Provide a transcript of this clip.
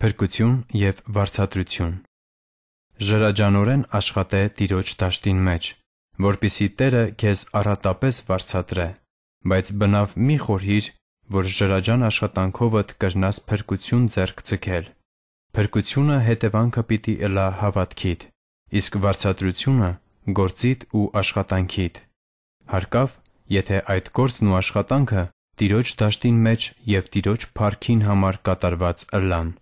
Փրկություն եւ վարչատրություն։ Ժրաջանորեն աշխատե Տիրոջ դաշտին մեջ, որբիսի Տերը քեզ առատապես վարչատրե, բայց բնավ մի խորհիր, որ ժրաջան աշխատանքովդ կրնաս փրկություն ձեռք ցկել։ Փրկությունը հետևանքը պիտի ըլա հավատքիդ, իսկ վարչատրությունը գործիդ ու աշխատանքիդ։ Հարկավ, եթե այդ գործն ու աշխատանքը Տիրոջ դաշտին մեջ եւ Տիրոջ парքին համար կատարված ըլլան։